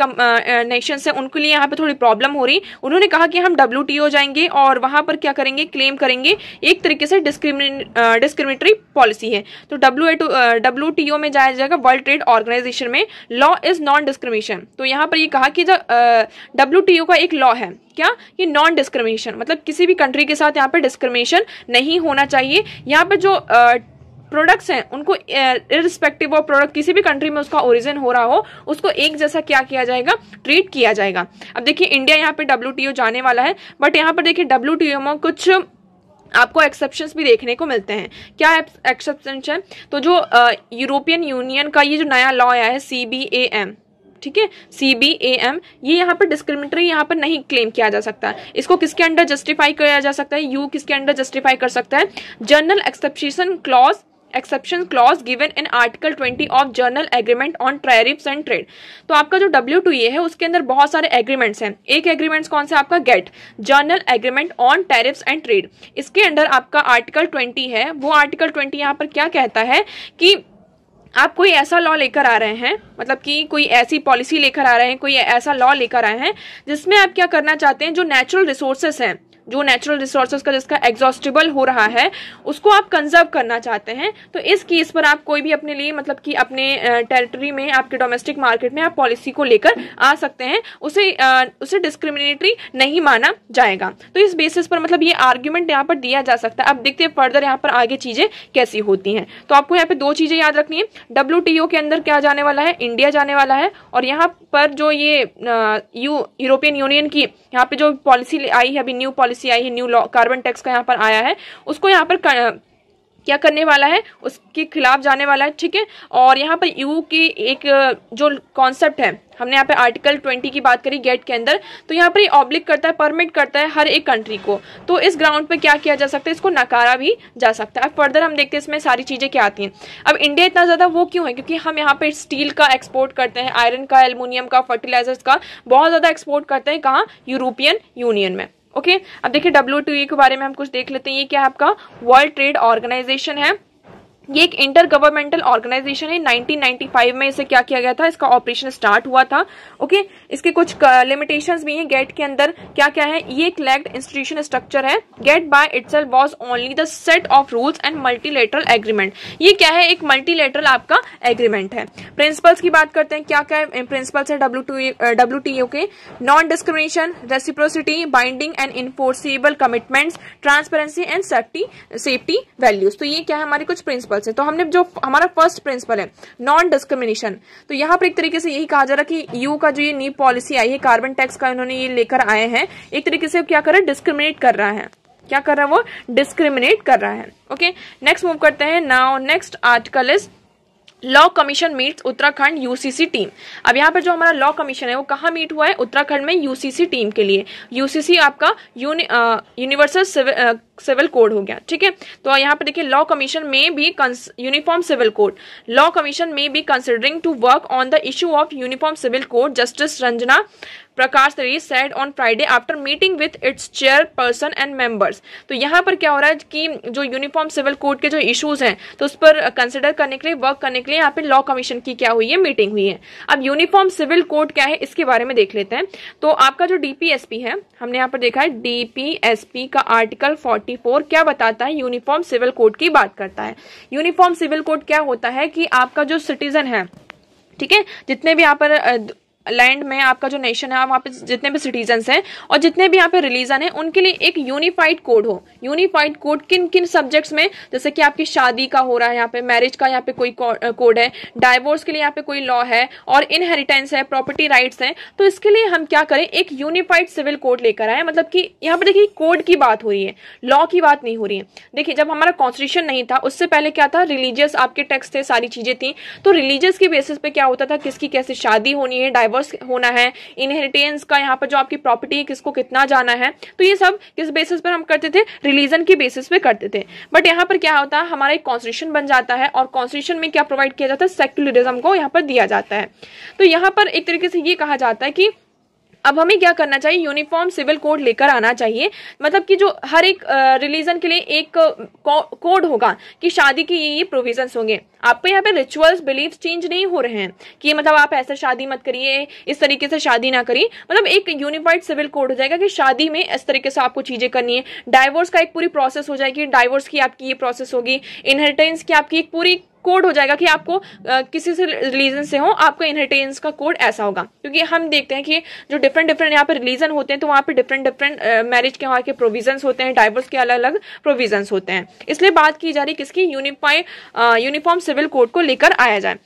Speaker 1: नेशंस हैं उनके लिए यहाँ पे थोड़ी प्रॉब्लम हो रही उन्होंने कहा कि हम डब्ल्यू जाएंगे और वहाँ पर क्या करेंगे क्लेम करेंगे एक तरीके से डिस्क्रिमिनेटरी पॉलिसी है तो डब्ल्यू डब्ल्यू में जाया जाएगा वर्ल्ड ट्रेड ऑर्गेनाइजेशन में लॉ इज नॉन डिस्क्रिमिनेशन तो यहाँ पर ये यह कहा कि जो डब्ल्यू का एक लॉ है क्या ये नॉन डिस्क्रिमिनेशन मतलब किसी भी कंट्री के साथ यहाँ पर डिस्क्रिमिनेशन नहीं होना चाहिए यहाँ पर जो आ, प्रोडक्ट्स हैं उनको इरिस्पेक्टिव ऑफ प्रोडक्ट किसी भी कंट्री में उसका ओरिजिन हो रहा हो उसको एक जैसा क्या किया जाएगा ट्रीट किया जाएगा अब देखिए इंडिया यहाँ पे डब्ल्यू जाने वाला है बट यहाँ पर देखिए डब्ल्यू में कुछ आपको एक्सेप्शन भी देखने को मिलते हैं क्या एक्सेप्शन है तो जो यूरोपियन यूनियन का ये जो नया लॉ आया है सी बी ए एम ठीक है सी बी ए एम ये यहाँ पर डिस्क्रिमिनेटरी यहाँ पर नहीं क्लेम किया जा सकता इसको किसके अंडर जस्टिफाई किया जा सकता है यू किसके अंडर जस्टिफाई कर सकता है general exception clause exception clause given in article twenty of general agreement on tariffs and trade तो आपका जो डब्ल्यू टू ए है उसके अंदर बहुत सारे एग्रीमेंट्स हैं एक एग्रीमेंट्स कौन सा आपका GATT general agreement on tariffs and trade इसके अंडर आपका आर्टिकल ट्वेंटी है वो आर्टिकल ट्वेंटी यहाँ पर क्या कहता है कि आप कोई ऐसा लॉ लेकर आ रहे हैं मतलब कि कोई ऐसी पॉलिसी लेकर आ रहे हैं कोई ऐसा लॉ लेकर आए हैं जिसमें आप क्या करना चाहते हैं जो नेचुरल रिसोर्सेस हैं जो नेचुरल रिसोर्सेज का जिसका एग्जॉस्टिबल हो रहा है उसको आप कंजर्व करना चाहते हैं तो इस केस पर आप कोई भी अपने लिए मतलब कि अपने टेरिटरी में आपके डोमेस्टिक मार्केट में आप पॉलिसी को लेकर आ सकते हैं उसे उसे डिस्क्रिमिनेटरी नहीं माना जाएगा तो इस बेसिस पर मतलब ये आर्ग्यूमेंट यहाँ पर दिया जा सकता है अब देखते हैं फर्दर यहाँ पर आगे चीज़ें कैसी होती हैं तो आपको यहाँ पे दो चीज़ें याद रखनी है डब्ल्यू के अंदर क्या जाने वाला है इंडिया जाने वाला है और यहाँ पर जो ये यूरोपियन यूनियन की यहाँ पे जो पॉलिसी आई है अभी न्यू पॉलिसी पॉलिसी आई है न्यू लॉ कार्बन टैक्स का यहाँ पर आया है उसको यहाँ पर कर, क्या करने वाला है उसके खिलाफ जाने वाला है ठीक है और यहाँ पर यू की एक जो कॉन्सेप्ट है हमने यहाँ पे आर्टिकल 20 की बात करी गेट के अंदर तो यहाँ पर ये ऑब्लिक करता है परमिट करता है हर एक कंट्री को तो इस ग्राउंड पे क्या किया जा सकता है इसको नकारा भी जा सकता है अब फर्दर हम देखते हैं इसमें सारी चीज़ें क्या आती हैं अब इंडिया इतना ज़्यादा वो क्यों है क्योंकि हम यहाँ पर स्टील का एक्सपोर्ट करते हैं आयरन का एलमिनियम का फर्टिलाइजर्स का बहुत ज़्यादा एक्सपोर्ट करते हैं कहाँ यूरोपियन यूनियन में ओके अब देखिए डब्ल्यू e के बारे में हम कुछ देख लेते हैं ये क्या आपका वर्ल्ड ट्रेड ऑर्गेनाइजेशन है ये एक इंटर गवर्नमेंटल ऑर्गेनाइजेशन है 1995 में इसे क्या किया गया था इसका ऑपरेशन स्टार्ट हुआ था ओके इसके कुछ लिमिटेशंस uh, भी हैं गेट के अंदर क्या क्या है ये एक लैग्ड इंस्टीट्यूशन स्ट्रक्चर है GATT by it was only the set of rules and multilateral agreement ये क्या है एक मल्टीलेटरल आपका एग्रीमेंट है प्रिंसिपल्स की बात करते हैं क्या क्या है प्रिंसिपल्स है डब्ल्यू के non discrimination reciprocity binding and enforceable commitments transparency and safety safety values तो ये क्या है हमारे कुछ प्रिंसिपल प्रिंसिपल से तो हमने जो हमारा फर्स्ट प्रिंसिपल है नॉन डिस्क्रिमिनेशन तो यहाँ पर एक तरीके से यही कहा जा रहा है कि यू का जो ये न्यू पॉलिसी आई है कार्बन टैक्स का इन्होंने ये लेकर आए हैं एक तरीके से क्या कर रहा है डिस्क्रिमिनेट कर रहा है क्या कर रहा है वो डिस्क्रिमिनेट कर रहा है ओके नेक्स्ट मूव करते हैं now next article is law commission meets Uttarakhand UCC team अब यहाँ पर जो हमारा लॉ कमीशन है वो कहाँ मीट हुआ है उत्तराखंड में यूसीसी टीम के लिए यूसीसी आपका यूनिवर्सल सिविल सिविल कोड हो गया ठीक है तो यहाँ पे देखिए लॉ कमीशन में भी uniform civil code law commission में भी considering to work on the issue of uniform civil code justice Ranjana Prakash तरी said on Friday after meeting with its chair person and members तो यहाँ पर क्या हो रहा है कि जो यूनिफॉर्म सिविल कोड के जो इश्यूज हैं तो उस पर कंसिडर करने के लिए वर्क करने के लिए यहाँ पे लॉ कमीशन की क्या हुई है मीटिंग हुई है अब यूनिफॉर्म सिविल कोड क्या है इसके बारे में देख लेते हैं तो आपका जो डीपीएसपी है हमने यहाँ पर देखा है डीपीएसपी का आर्टिकल फोर्टी 44 क्या बताता है यूनिफॉर्म सिविल कोड की बात करता है यूनिफॉर्म सिविल कोड क्या होता है कि आपका जो सिटीजन है ठीक है जितने भी यहाँ पर लैंड में आपका जो नेशन है वहाँ पे जितने भी सिटीजन हैं और जितने भी यहाँ पे रिलीजन है उनके लिए एक यूनिफाइड कोड हो यूनिफाइड कोड किन किन सब्जेक्ट्स में जैसे कि आपकी शादी का हो रहा है यहाँ पे मैरिज का यहाँ पे कोई कोड है डाइवोर्स के लिए यहाँ पे कोई लॉ है और इनहेरिटेंस है प्रॉपर्टी राइट्स है तो इसके लिए हम क्या करें एक यूनिफाइड सिविल कोड लेकर आए मतलब कि यहाँ पे देखिए कोड की बात हो रही है लॉ की बात नहीं हो रही है देखिए जब हमारा कॉन्स्टिट्यूशन नहीं था उससे पहले क्या था रिलीजियस आपके टेक्स थे सारी चीजें थी तो रिलीजियस के बेसिस पे क्या होता था किसकी कैसे शादी होनी है डाइवोर्स कन्वर्स होना है इनहेरिटेंस का यहाँ पर जो आपकी प्रॉपर्टी है किसको कितना जाना है तो ये सब किस बेसिस पर हम करते थे रिलीजन के बेसिस पे करते थे बट यहाँ पर क्या होता है हमारा एक कॉन्स्टिट्यूशन बन जाता है और कॉन्स्टिट्यूशन में क्या प्रोवाइड किया जाता है सेक्युलरिज्म को यहाँ पर दिया जाता है तो यहाँ पर एक तरीके से ये कहा जाता है कि अब हमें क्या करना चाहिए यूनिफॉर्म सिविल कोड लेकर आना चाहिए मतलब कि जो हर एक रिलीजन के लिए एक कोड होगा कि शादी के ये ये प्रोविजन होंगे आपको यहाँ पे रिचुअल्स बिलीव चेंज नहीं हो रहे हैं कि मतलब आप ऐसा शादी मत करिए इस तरीके से शादी ना करिए मतलब एक यूनिफाइड सिविल कोड हो जाएगा कि शादी में इस तरीके से आपको चीजें करनी है डाइवोर्स का एक पूरी प्रोसेस हो जाएगी डाइवोर्स की आपकी ये प्रोसेस होगी इनहेरिटेंस की आपकी एक पूरी कोड हो जाएगा कि आपको आ, किसी से रिलीजन से हो आपको इनहेरिटेंस का कोड ऐसा होगा क्योंकि हम देखते हैं कि जो डिफरेंट डिफरेंट यहाँ पर रिलीजन होते हैं तो वहाँ पर डिफरेंट डिफरेंट मैरिज के वहाँ के प्रोविजन होते हैं डाइवर्स के अलग अलग प्रोविजन होते हैं इसलिए बात की जा रही किसकी यूनिफाई यूनिफॉर्म सिविल कोड को लेकर आया जाए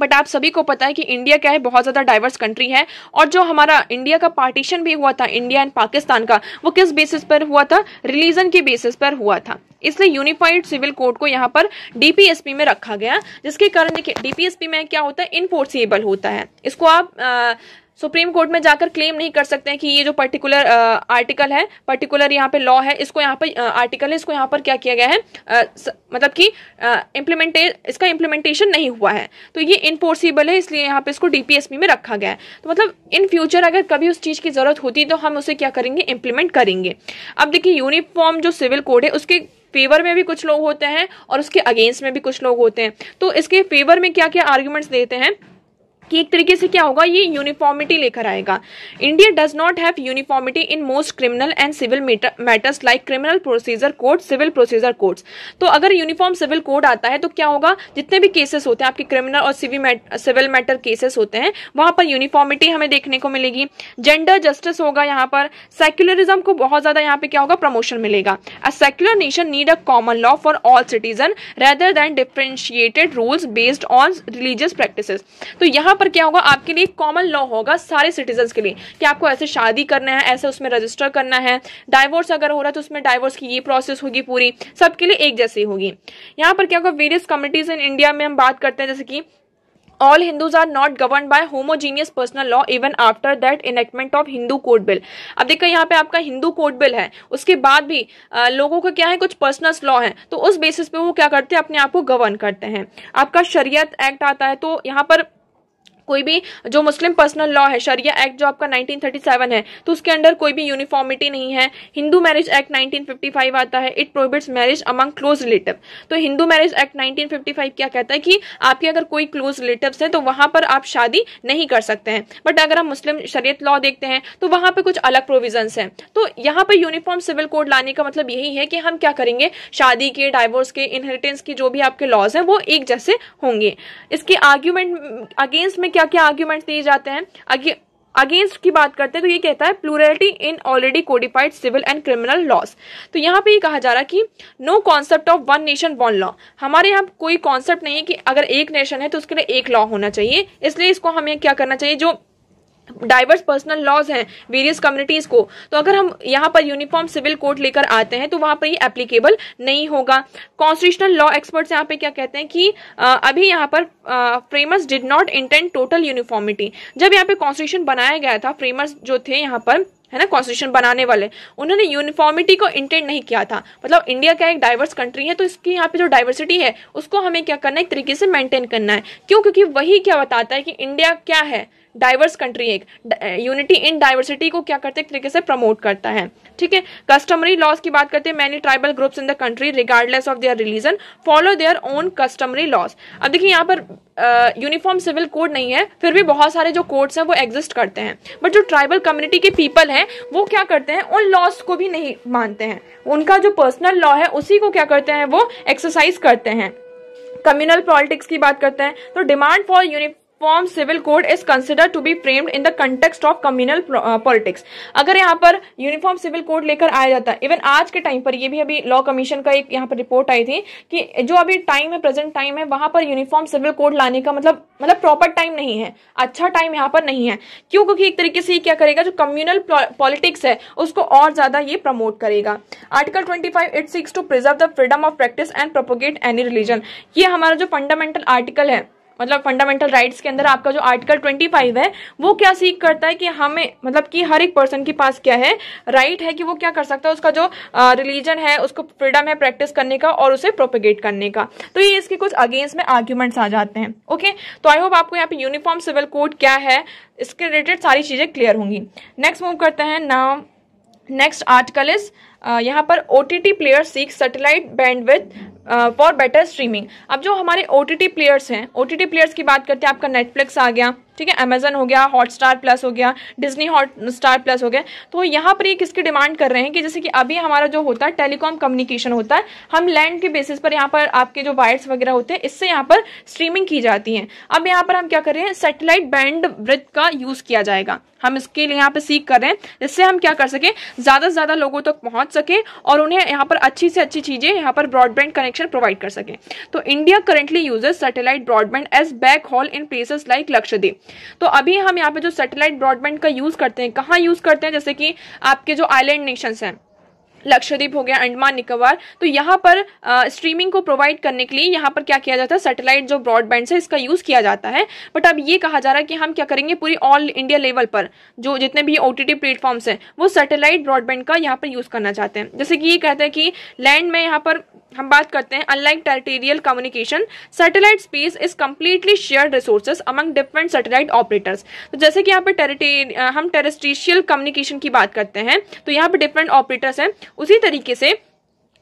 Speaker 1: बट आप सभी को पता है कि इंडिया क्या है बहुत ज़्यादा डाइवर्स कंट्री है और जो हमारा इंडिया का पार्टीशन भी हुआ था इंडिया एंड पाकिस्तान का वो किस बेसिस पर हुआ था रिलीजन के बेसिस पर हुआ था इसलिए यूनिफाइड सिविल कोड को यहाँ पर डीपीएसपी में रखा गया जिसके कारण देखिए डीपीएसपी में क्या होता है इनफोर्सिएबल होता है इसको आप आ, सुप्रीम कोर्ट में जाकर क्लेम नहीं कर सकते हैं कि ये जो पर्टिकुलर आर्टिकल है पर्टिकुलर यहाँ पे लॉ है इसको यहाँ पे आर्टिकल है इसको यहाँ पर क्या किया गया है आ, स, मतलब कि इम्प्लीमेंटे इसका इम्प्लीमेंटेशन नहीं हुआ है तो ये इनफोर्सिबल है इसलिए यहाँ पे इसको डीपीएसपी में रखा गया है तो मतलब इन फ्यूचर अगर कभी उस चीज़ की ज़रूरत होती तो हम उसे क्या करेंगे इम्प्लीमेंट करेंगे अब देखिए यूनिफॉर्म जो सिविल कोड है उसके फेवर में भी कुछ लोग होते हैं और उसके अगेंस्ट में भी कुछ लोग होते हैं तो इसके फेवर में क्या क्या आर्ग्यूमेंट्स देते हैं कि एक तरीके से क्या होगा ये यूनिफॉर्मिटी लेकर आएगा India does not have uniformity in most criminal and civil matters like criminal procedure code civil procedure codes तो अगर यूनिफॉर्म सिविल कोड आता है तो क्या होगा जितने भी केसेस होते हैं आपके क्रिमिनल और सिविल मैटर केसेस होते हैं वहां पर यूनिफॉर्मिटी हमें देखने को मिलेगी जेंडर जस्टिस होगा यहाँ पर सेक्युलरिज्म को बहुत ज्यादा यहाँ पे क्या होगा प्रमोशन मिलेगा a secular nation need a common law for all citizen rather than differentiated rules based on religious practice तो यहाँ यहाँ पर क्या होगा आपके लिए कॉमन लॉ होगा सारे सिटीजन के लिए कि आपको ऐसे शादी करना है ऐसे उसमें रजिस्टर करना है डाइवोर्स अगर हो रहा है तो उसमें डाइवोर्स की ये प्रोसेस होगी पूरी सबके लिए एक जैसी होगी यहाँ पर क्या होगा वेरियस कम्युनिटीज इन इंडिया में हम बात करते हैं जैसे कि All Hindus are not governed by homogeneous personal law even after that enactment of Hindu Code Bill. अब देखो यहाँ पे आपका Hindu Code Bill है उसके बाद भी आ, लोगों का क्या है कुछ पर्सनल लॉ है तो उस बेसिस पे वो क्या करते हैं अपने आप को गवर्न करते हैं आपका शरीय एक्ट आता है तो यहाँ पर कोई भी जो मुस्लिम पर्सनल लॉ है शरिया एक्ट जो आपका 1937 है तो उसके अंडर कोई भी यूनिफॉर्मिटी नहीं है हिंदू मैरिज एक्ट 1955 आता है it prohibits marriage among close relative तो हिंदू मैरिज एक्ट 1955 क्या कहता है कि आपके अगर कोई क्लोज रिलेटिव है तो वहां पर आप शादी नहीं कर सकते हैं बट अगर हम मुस्लिम शरीय लॉ देखते हैं तो वहां पर कुछ अलग प्रोविजन है तो यहाँ पर यूनिफॉर्म सिविल कोड लाने का मतलब यही है कि हम क्या करेंगे शादी के डाइवोर्स के इनहेरिटेंस की जो भी आपके लॉज हैं वो एक जैसे होंगे इसके आर्ग्यूमेंट अगेंस्ट में क्या क्या आर्ग्यूमेंट्स दिए जाते हैं अगेंस्ट की बात करते हैं तो ये कहता है plurality in already codified civil and criminal laws तो यहाँ पे ये कहा जा रहा है कि no concept of one nation one law हमारे यहाँ कोई कॉन्सेप्ट नहीं है कि अगर एक नेशन है तो उसके लिए एक लॉ होना चाहिए इसलिए इसको हमें क्या करना चाहिए जो डाइवर्स पर्सनल लॉज हैं वेरियस कम्युनिटीज को तो अगर हम यहाँ पर यूनिफॉर्म सिविल कोड लेकर आते हैं तो वहां पर ये एप्लीकेबल नहीं होगा कॉन्स्टिट्यूशनल लॉ एक्सपर्ट्स यहाँ पे क्या कहते हैं कि आ, अभी यहाँ पर framers did not intend total uniformity जब यहाँ पे कॉन्स्टिट्यूशन बनाया गया था फ्रेमर्स जो थे यहाँ पर है ना कॉन्स्टिट्यूशन बनाने वाले उन्होंने यूनिफॉर्मिटी को इंटेंड नहीं किया था मतलब इंडिया क्या एक डाइवर्स कंट्री है तो इसकी यहाँ पे जो डाइवर्सिटी है उसको हमें क्या करना है एक तरीके से मेंटेन करना है क्यों क्योंकि वही क्या बताता है कि इंडिया क्या है डाइवर्स कंट्री एक यूनिटी इन डाइवर्सिटी को क्या करते हैं तरीके से प्रमोट करता है ठीक है कस्टमरी लॉज की बात करते हैं many tribal groups in the country regardless of their religion follow their own customary laws अब देखिए यहाँ पर यूनिफॉर्म सिविल कोड नहीं है फिर भी बहुत सारे जो कोड्स हैं वो एग्जिस्ट करते हैं बट जो ट्राइबल कम्युनिटी के पीपल हैं वो क्या करते हैं उन लॉज को भी नहीं मानते हैं उनका जो पर्सनल लॉ है उसी को क्या करते हैं वो एक्सरसाइज करते हैं कम्युनल पॉलिटिक्स की बात करते हैं तो demand for uniform form civil code is consider to be framed in the context of communal politics अगर यहाँ पर यूनिफॉर्म सिविल कोड लेकर आया जाता है इवन आज के टाइम पर ये भी अभी लॉ कमीशन का एक यहाँ पर रिपोर्ट आई थी कि जो अभी टाइम है प्रेजेंट टाइम है वहां पर यूनिफॉर्म सिविल कोड लाने का मतलब मतलब प्रॉपर टाइम नहीं है अच्छा टाइम यहाँ पर नहीं है क्यों क्योंकि एक तरीके से ये क्या करेगा जो कम्युनल पॉलिटिक्स है उसको और ज्यादा ये प्रमोट करेगा article twenty five it seeks to preserve the freedom of practice and propagate any religion ये हमारा जो फंडामेंटल आर्टिकल है मतलब फंडामेंटल राइट्स के अंदर आपका जो आर्टिकल 25 है वो क्या सीख करता है कि हमें मतलब कि हर एक पर्सन के पास क्या है राइट right है कि वो क्या कर सकता है उसका जो रिलीजन है उसको फ्रीडम है प्रैक्टिस करने का और उसे प्रोपेगेट करने का तो ये इसके कुछ अगेंस्ट में आर्ग्यूमेंट्स आ जाते हैं ओके तो आई होप आपको यहाँ पे यूनिफॉर्म सिविल कोड क्या है इसके रिलेटेड सारी चीज़ें क्लियर होंगी नेक्स्ट मूव करते हैं नाम नेक्स्ट आर्टिकल इज यहाँ पर O T T player seek satellite bandwidth for better streaming अब जो हमारे ओ टी टी प्लेयर्स हैं ओ टी टी प्लेयर्स की बात करते हैं आपका नेटफ्लिक्स आ गया ठीक है अमेजन हो गया हॉटस्टार प्लस हो गया डिजनी हॉट स्टार प्लस हो गया तो यहाँ पर ये किसकी डिमांड कर रहे हैं कि जैसे कि अभी हमारा जो होता है टेलीकॉम कम्युनिकेशन होता है हम लैंड के बेसिस पर यहाँ पर आपके जो वायर्स वगैरह होते हैं इससे यहाँ पर स्ट्रीमिंग की जाती है अब यहाँ पर हम क्या कर रहे हैं सेटेलाइट बैंड ब्रिथ का यूज़ किया जाएगा हम इसके लिए यहाँ पर सीख कर रहे हैं जिससे हम क्या कर सकें ज़्यादा से ज़्यादा लोगों तक पहुंच सके और उन्हें यहाँ पर अच्छी से अच्छी चीज़ें यहाँ पर ब्रॉडबैंड कनेक्शन कनेक्शन प्रोवाइड कर सकें तो India currently uses satellite broadband as backhaul in places like Lakshadweep तो अभी हम यहाँ पे जो सैटेलाइट ब्रॉडबैंड का यूज़ करते हैं कहाँ यूज़ करते हैं जैसे कि आपके जो आइलैंड नेशंस हैं लक्षद्वीप हो गया अंडमान निकोबार तो यहाँ पर आ, स्ट्रीमिंग को प्रोवाइड करने के लिए यहाँ पर क्या किया जाता है सैटेलाइट जो ब्रॉडबैंड है इसका यूज़ किया जाता है बट अब ये कहा जा रहा है कि हम क्या करेंगे पूरी ऑल इंडिया लेवल पर जो जितने भी ओ टी प्लेटफॉर्म्स हैं वो सैटेलाइट ब्रॉडबैंड का यहाँ पर यूज़ करना चाहते हैं जैसे कि ये कहते हैं कि लैंड में यहाँ पर हम बात करते हैं unlike territorial communication satellite space is completely shared resources among different satellite operators तो जैसे कि यहाँ पर हम टेरेस्ट्रिशियल कम्युनिकेशन की बात करते हैं तो यहाँ पर डिफरेंट ऑपरेटर्स हैं उसी तरीके से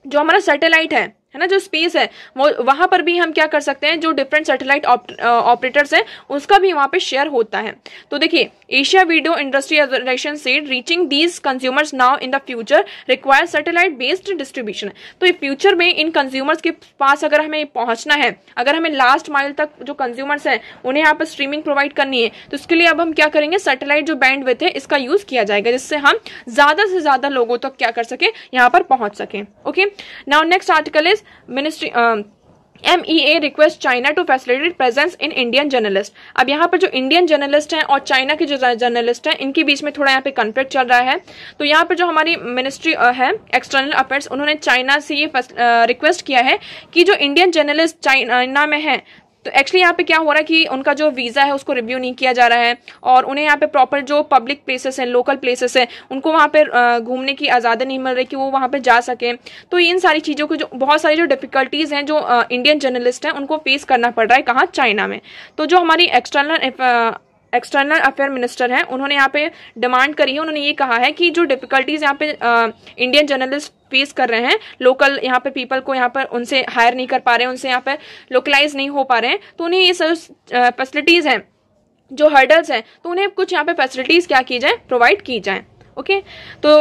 Speaker 1: जो हमारा सैटेलाइट है है ना जो स्पेस है वो वहाँ पर भी हम क्या कर सकते हैं जो डिफरेंट सेटेलाइट ऑपरेटर्स हैं उसका भी वहाँ पे शेयर होता है तो देखिए एशिया वीडियो इंडस्ट्री एसोसिएशन से reaching these consumers now in the future require satellite based distribution तो फ्यूचर में इन कंज्यूमर्स के पास अगर हमें पहुंचना है अगर हमें लास्ट माइल तक जो कंज्यूमर्स हैं उन्हें यहाँ पर स्ट्रीमिंग प्रोवाइड करनी है तो उसके लिए अब हम क्या करेंगे सेटेलाइट जो बैंड विथ है इसका यूज किया जाएगा जिससे हम ज्यादा से ज्यादा लोगों तक तो क्या कर सकें यहाँ पर पहुंच सकें okay now next article is ministry M E A request China to facilitate presence in Indian journalist अब यहाँ पर जो इंडियन जर्नलिस्ट हैं और चाइना के जो जर्नलिस्ट हैं इनके बीच में थोड़ा यहाँ पे कन्फ्लिक्ट चल रहा है तो यहाँ पर जो हमारी मिनिस्ट्री है एक्सटर्नल अफेयर्स उन्होंने चाइना से ये रिक्वेस्ट किया है कि जो इंडियन जर्नलिस्ट चाइना में हैं तो एक्चुअली यहाँ पे क्या हो रहा है कि उनका जो वीज़ा है उसको रिव्यू नहीं किया जा रहा है और उन्हें यहाँ पे प्रॉपर जो पब्लिक प्लेसेस हैं लोकल प्लेसेस हैं उनको वहाँ पे घूमने की आज़ादी नहीं मिल रही कि वो वहाँ पे जा सकें तो इन सारी चीज़ों की जो बहुत सारी जो डिफ़िकल्टीज़ हैं जो इंडियन जर्नलिस्ट हैं उनको फेस करना पड़ रहा है कहाँ चाइना में तो जो हमारी एक्सटर्नल एक्सटर्नल अफेयर मिनिस्टर हैं उन्होंने यहाँ पे डिमांड करी है उन्होंने ये कहा है कि जो डिफिकल्टीज यहाँ पे इंडियन जर्नलिस्ट फेस कर रहे हैं लोकल यहाँ पे पीपल को यहाँ पर उनसे हायर नहीं कर पा रहे हैं उनसे यहाँ पे लोकलाइज नहीं हो पा रहे हैं तो उन्हें ये सब फैसिलिटीज़ हैं जो हर्डल्स हैं तो उन्हें कुछ यहाँ पे फैसिलिटीज़ क्या की जाए प्रोवाइड की जाए ओके तो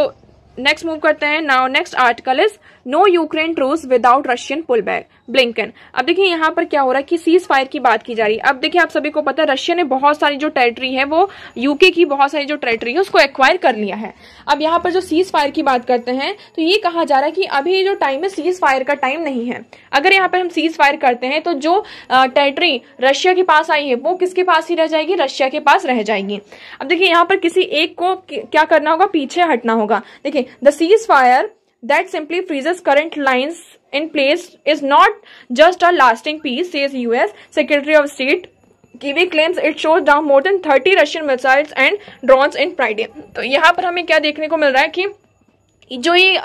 Speaker 1: नेक्स्ट मूव करते हैं now next article is no Ukraine truce without Russian pull back Blinken अब देखिए यहाँ पर क्या हो रहा है कि सीज फायर की बात की जा रही है अब देखिए आप सभी को पता है रशिया ने बहुत सारी जो टेरिटरी है वो यूके की बहुत सारी जो टेरिटरी है उसको एक्वायर कर लिया है अब यहाँ पर जो सीज फायर की बात करते हैं तो ये कहा जा रहा है कि अभी जो टाइम है सीज फायर का टाइम नहीं है अगर यहाँ पर हम सीज फायर करते हैं तो जो टेरिटरी रशिया के पास आई है वो किसके पास ही रह जाएगी रशिया के पास रह जाएगी अब देखिये यहाँ पर किसी एक को क्या करना होगा पीछे हटना होगा देखिये the cease fire that simply freezes current lines in place is not just a lasting peace, says US Secretary of State kiwi claims it shows down more than 30 russian missiles and drones in friday to yahan par hame kya dekhne ko mil raha hai ki जो ये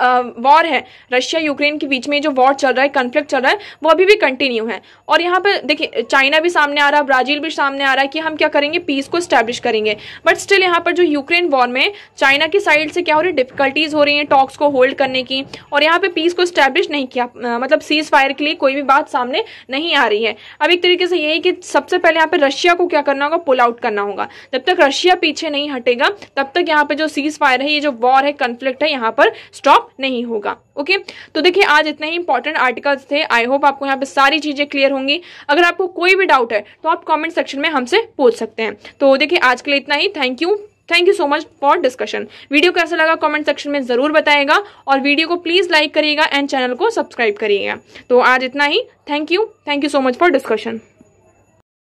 Speaker 1: war है Russia Ukraine के बीच में जो war चल रहा है conflict चल रहा है वो अभी भी कंटिन्यू है और यहाँ पर देखिए चाइना भी सामने आ रहा है ब्राज़ील भी सामने आ रहा है कि हम क्या करेंगे पीस को स्टैब्लिश करेंगे बट स्टिल यहाँ पर जो यूक्रेन वॉर में चाइना की साइड से क्या हो रही है डिफिकल्टीज़ हो रही हैं टॉक्स को होल्ड करने की और यहाँ पर पीस को स्टैब्लिश नहीं किया मतलब सीज फायर के लिए कोई भी बात सामने नहीं आ रही है अब एक तरीके से यही कि सबसे पहले यहाँ पर रशिया को क्या करना होगा पुल आउट करना होगा जब तक रशिया पीछे नहीं हटेगा तब तक यहाँ पर जो सीज फायर है ये जो वॉर है कन्फ्लिक्ट है यहाँ पर पर स्टॉप नहीं होगा ओके तो देखिए आज इतने ही इंपॉर्टेंट आर्टिकल्स थे आई होप आपको यहाँ पे सारी चीजें क्लियर होंगी अगर आपको कोई भी डाउट है तो आप कॉमेंट सेक्शन में हमसे पूछ सकते हैं तो देखिए आज के लिए इतना ही thank you thank you so much for discussion video कैसा लगा कमेंट सेक्शन में जरूर बताएगा और वीडियो को प्लीज लाइक करिएगा एंड चैनल को सब्सक्राइब करिएगा तो आज इतना ही thank you thank you so much for discussion